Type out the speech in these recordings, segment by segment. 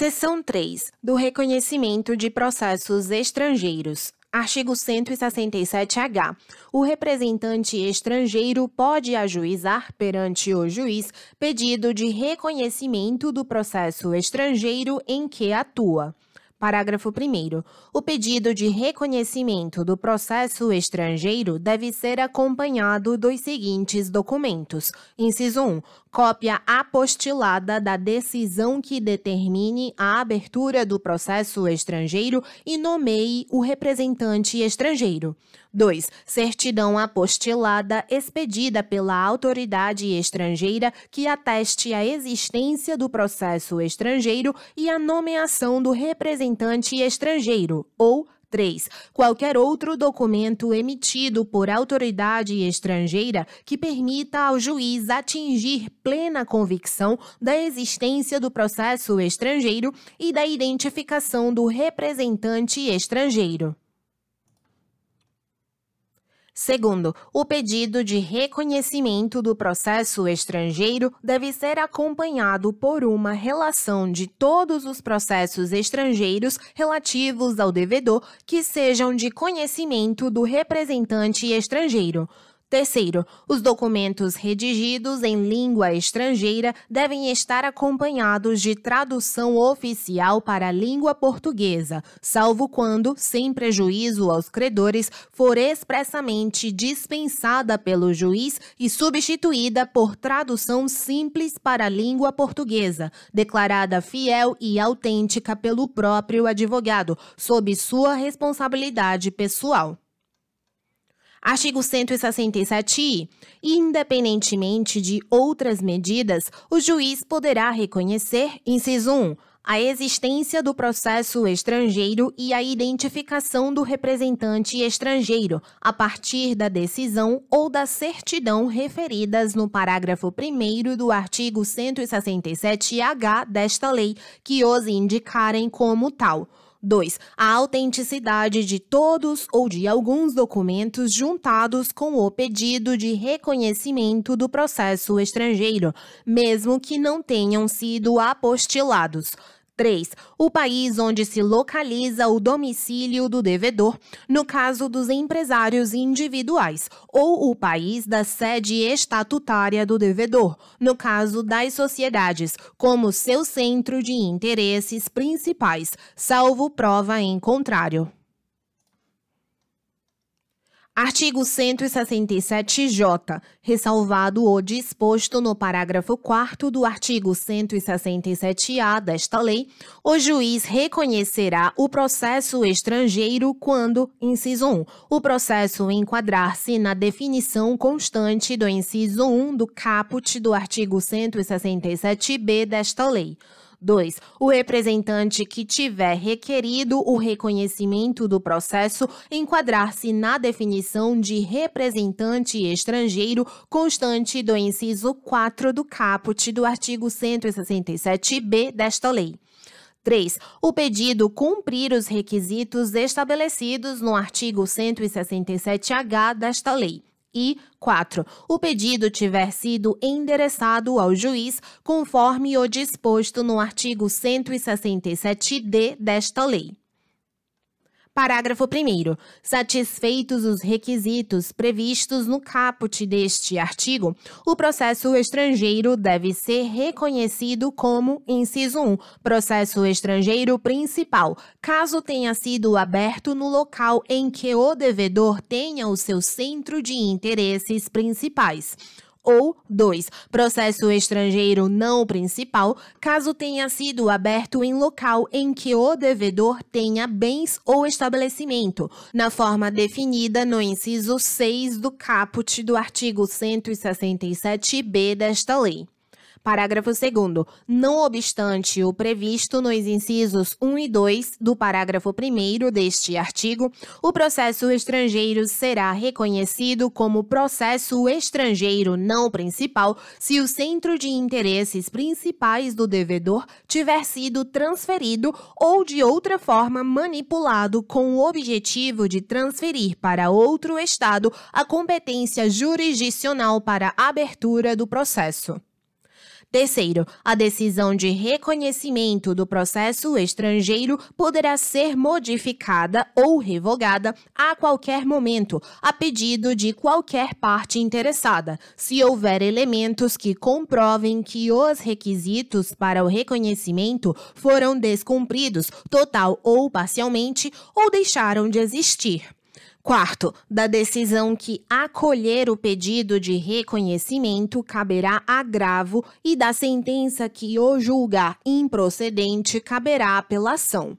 Seção 3. Do reconhecimento de processos estrangeiros. Artigo 167-H. O representante estrangeiro pode ajuizar perante o juiz pedido de reconhecimento do processo estrangeiro em que atua. Parágrafo 1. O pedido de reconhecimento do processo estrangeiro deve ser acompanhado dos seguintes documentos: inciso 1. Cópia apostilada da decisão que determine a abertura do processo estrangeiro e nomeie o representante estrangeiro. 2. Certidão apostilada expedida pela autoridade estrangeira que ateste a existência do processo estrangeiro e a nomeação do representante representante estrangeiro ou 3. Qualquer outro documento emitido por autoridade estrangeira que permita ao juiz atingir plena convicção da existência do processo estrangeiro e da identificação do representante estrangeiro. Segundo, o pedido de reconhecimento do processo estrangeiro deve ser acompanhado por uma relação de todos os processos estrangeiros relativos ao devedor que sejam de conhecimento do representante estrangeiro. Terceiro, os documentos redigidos em língua estrangeira devem estar acompanhados de tradução oficial para a língua portuguesa, salvo quando, sem prejuízo aos credores, for expressamente dispensada pelo juiz e substituída por tradução simples para a língua portuguesa, declarada fiel e autêntica pelo próprio advogado, sob sua responsabilidade pessoal. Artigo 167. Independentemente de outras medidas, o juiz poderá reconhecer, inciso 1, a existência do processo estrangeiro e a identificação do representante estrangeiro a partir da decisão ou da certidão referidas no parágrafo 1 do artigo 167-H desta lei, que os indicarem como tal. 2. A autenticidade de todos ou de alguns documentos juntados com o pedido de reconhecimento do processo estrangeiro, mesmo que não tenham sido apostilados. 3, o país onde se localiza o domicílio do devedor, no caso dos empresários individuais, ou o país da sede estatutária do devedor, no caso das sociedades, como seu centro de interesses principais, salvo prova em contrário. Artigo 167-J. Ressalvado o disposto no parágrafo 4 do artigo 167-A desta lei, o juiz reconhecerá o processo estrangeiro quando, inciso 1, o processo enquadrar-se na definição constante do inciso 1 do caput do artigo 167-B desta lei. 2. O representante que tiver requerido o reconhecimento do processo enquadrar-se na definição de representante estrangeiro constante do inciso 4 do caput do artigo 167b desta lei. 3. O pedido cumprir os requisitos estabelecidos no artigo 167-H desta lei e 4. O pedido tiver sido endereçado ao juiz conforme o disposto no artigo 167-D desta lei. Parágrafo 1. Satisfeitos os requisitos previstos no caput deste artigo, o processo estrangeiro deve ser reconhecido como, inciso 1, processo estrangeiro principal, caso tenha sido aberto no local em que o devedor tenha o seu centro de interesses principais ou 2. Processo estrangeiro não principal, caso tenha sido aberto em local em que o devedor tenha bens ou estabelecimento, na forma definida no inciso 6 do caput do artigo 167b desta lei. Parágrafo 2. Não obstante o previsto nos incisos 1 e 2 do parágrafo 1 deste artigo, o processo estrangeiro será reconhecido como processo estrangeiro não principal se o centro de interesses principais do devedor tiver sido transferido ou de outra forma manipulado com o objetivo de transferir para outro Estado a competência jurisdicional para a abertura do processo. Terceiro, a decisão de reconhecimento do processo estrangeiro poderá ser modificada ou revogada a qualquer momento, a pedido de qualquer parte interessada, se houver elementos que comprovem que os requisitos para o reconhecimento foram descumpridos total ou parcialmente ou deixaram de existir. Quarto, da decisão que acolher o pedido de reconhecimento caberá agravo e da sentença que o julgar improcedente caberá apelação.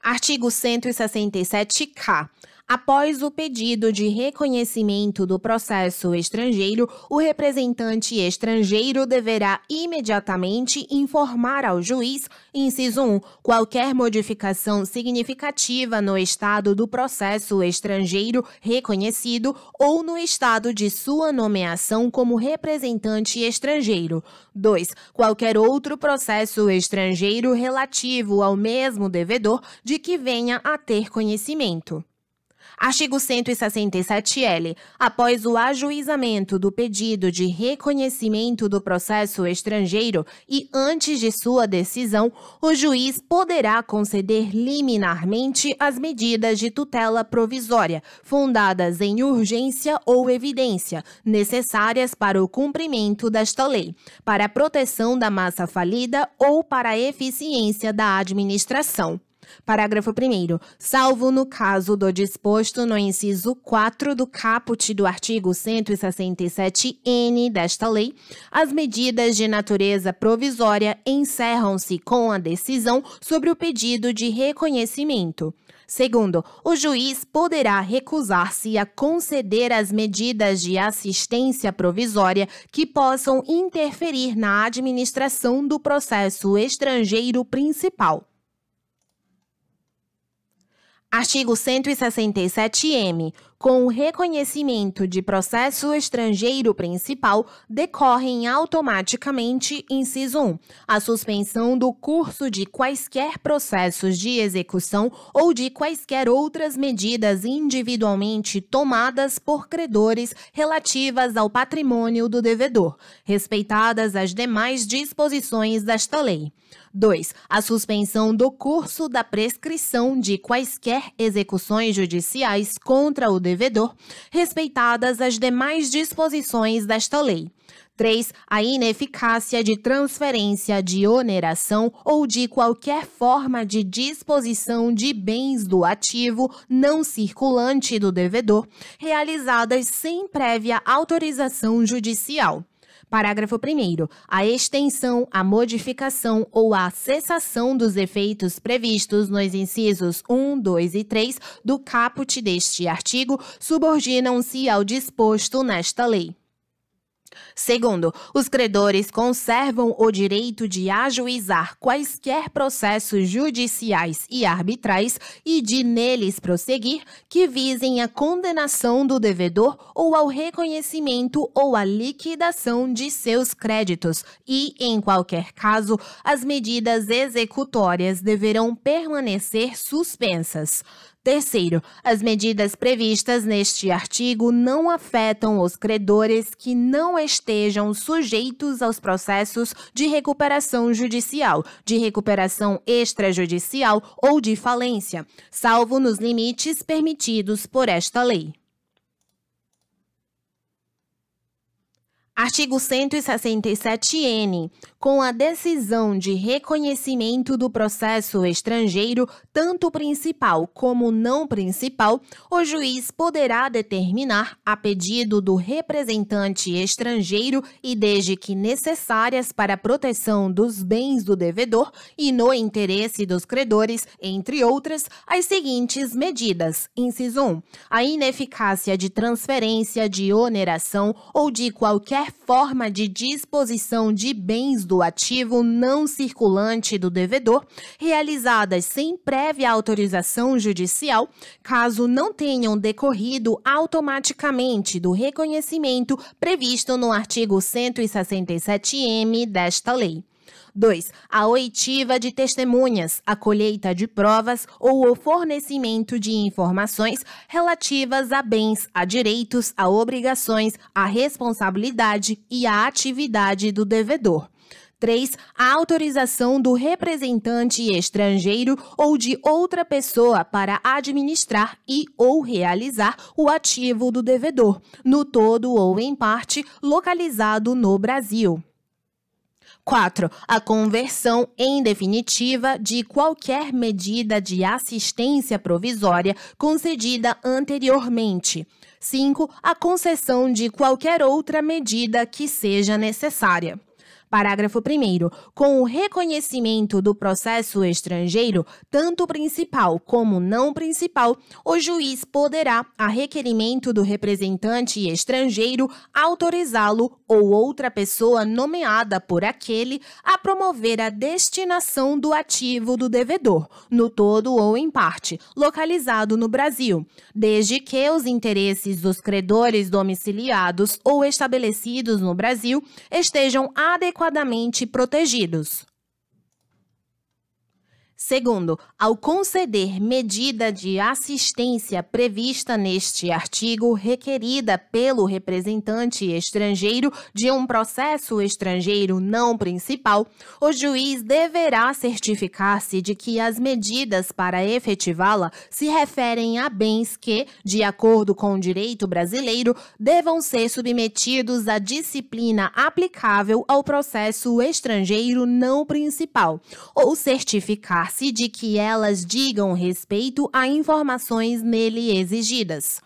Artigo 167-K. Após o pedido de reconhecimento do processo estrangeiro, o representante estrangeiro deverá imediatamente informar ao juiz, inciso 1, qualquer modificação significativa no estado do processo estrangeiro reconhecido ou no estado de sua nomeação como representante estrangeiro. 2. Qualquer outro processo estrangeiro relativo ao mesmo devedor de que venha a ter conhecimento. Artigo 167-L. Após o ajuizamento do pedido de reconhecimento do processo estrangeiro e antes de sua decisão, o juiz poderá conceder liminarmente as medidas de tutela provisória, fundadas em urgência ou evidência, necessárias para o cumprimento desta lei, para a proteção da massa falida ou para a eficiência da administração. Parágrafo 1. Salvo no caso do disposto no inciso 4 do caput do artigo 167-N desta lei, as medidas de natureza provisória encerram-se com a decisão sobre o pedido de reconhecimento. Segundo, o juiz poderá recusar-se a conceder as medidas de assistência provisória que possam interferir na administração do processo estrangeiro principal. Artigo 167-M. Com o reconhecimento de processo estrangeiro principal, decorrem automaticamente, inciso 1, a suspensão do curso de quaisquer processos de execução ou de quaisquer outras medidas individualmente tomadas por credores relativas ao patrimônio do devedor, respeitadas as demais disposições desta lei. 2. A suspensão do curso da prescrição de quaisquer execuções judiciais contra o devedor, respeitadas as demais disposições desta lei. 3. A ineficácia de transferência de oneração ou de qualquer forma de disposição de bens do ativo não circulante do devedor, realizadas sem prévia autorização judicial. Parágrafo 1. A extensão, a modificação ou a cessação dos efeitos previstos nos incisos 1, 2 e 3 do caput deste artigo subordinam-se ao disposto nesta lei. Segundo, os credores conservam o direito de ajuizar quaisquer processos judiciais e arbitrais e de neles prosseguir que visem a condenação do devedor ou ao reconhecimento ou à liquidação de seus créditos e, em qualquer caso, as medidas executórias deverão permanecer suspensas. Terceiro, as medidas previstas neste artigo não afetam os credores que não estejam sujeitos aos processos de recuperação judicial, de recuperação extrajudicial ou de falência, salvo nos limites permitidos por esta lei. Artigo 167-N. Com a decisão de reconhecimento do processo estrangeiro, tanto principal como não principal, o juiz poderá determinar, a pedido do representante estrangeiro e desde que necessárias para a proteção dos bens do devedor e no interesse dos credores, entre outras, as seguintes medidas: inciso 1. A ineficácia de transferência de oneração ou de qualquer qualquer forma de disposição de bens do ativo não circulante do devedor, realizadas sem prévia autorização judicial, caso não tenham decorrido automaticamente do reconhecimento previsto no artigo 167-M desta lei. 2. A oitiva de testemunhas, a colheita de provas ou o fornecimento de informações relativas a bens, a direitos, a obrigações, a responsabilidade e a atividade do devedor. 3. A autorização do representante estrangeiro ou de outra pessoa para administrar e ou realizar o ativo do devedor, no todo ou em parte, localizado no Brasil. 4. A conversão em definitiva de qualquer medida de assistência provisória concedida anteriormente. 5. A concessão de qualquer outra medida que seja necessária. Parágrafo 1. Com o reconhecimento do processo estrangeiro, tanto principal como não principal, o juiz poderá, a requerimento do representante estrangeiro, autorizá-lo ou outra pessoa nomeada por aquele a promover a destinação do ativo do devedor, no todo ou em parte, localizado no Brasil, desde que os interesses dos credores domiciliados ou estabelecidos no Brasil estejam adequados adequadamente protegidos. Segundo, ao conceder medida de assistência prevista neste artigo, requerida pelo representante estrangeiro de um processo estrangeiro não principal, o juiz deverá certificar-se de que as medidas para efetivá-la se referem a bens que, de acordo com o direito brasileiro, devam ser submetidos à disciplina aplicável ao processo estrangeiro não principal, ou certificar-se de que elas digam respeito a informações nele exigidas.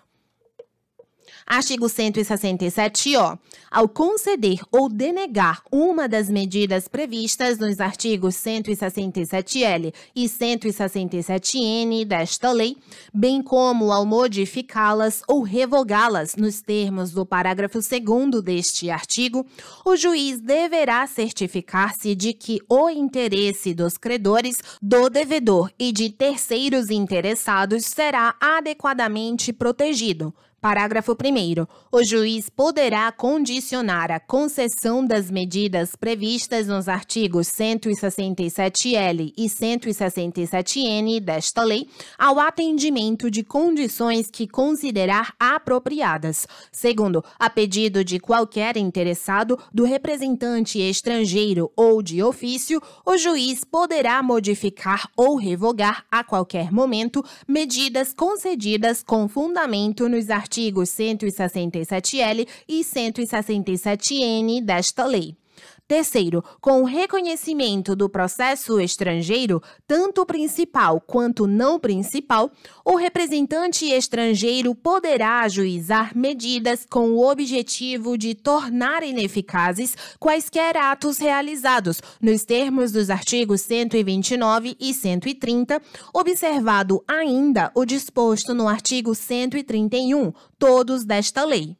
Artigo 167, ó. Ao conceder ou denegar uma das medidas previstas nos artigos 167L e 167N desta lei, bem como ao modificá-las ou revogá-las nos termos do parágrafo 2 deste artigo, o juiz deverá certificar-se de que o interesse dos credores, do devedor e de terceiros interessados será adequadamente protegido, Parágrafo 1. O juiz poderá condicionar a concessão das medidas previstas nos artigos 167L e 167N desta lei ao atendimento de condições que considerar apropriadas. Segundo, a pedido de qualquer interessado, do representante estrangeiro ou de ofício, o juiz poderá modificar ou revogar a qualquer momento medidas concedidas com fundamento nos artigos artigos 167L e 167N desta lei. Terceiro, com o reconhecimento do processo estrangeiro, tanto principal quanto não principal, o representante estrangeiro poderá ajuizar medidas com o objetivo de tornar ineficazes quaisquer atos realizados nos termos dos artigos 129 e 130, observado ainda o disposto no artigo 131, todos desta lei.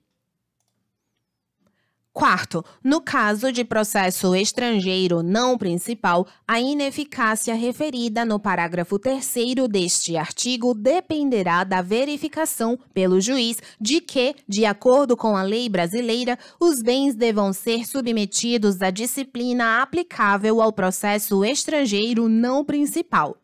Quarto, no caso de processo estrangeiro não principal, a ineficácia referida no parágrafo 3 deste artigo dependerá da verificação pelo juiz de que, de acordo com a lei brasileira, os bens devam ser submetidos à disciplina aplicável ao processo estrangeiro não principal.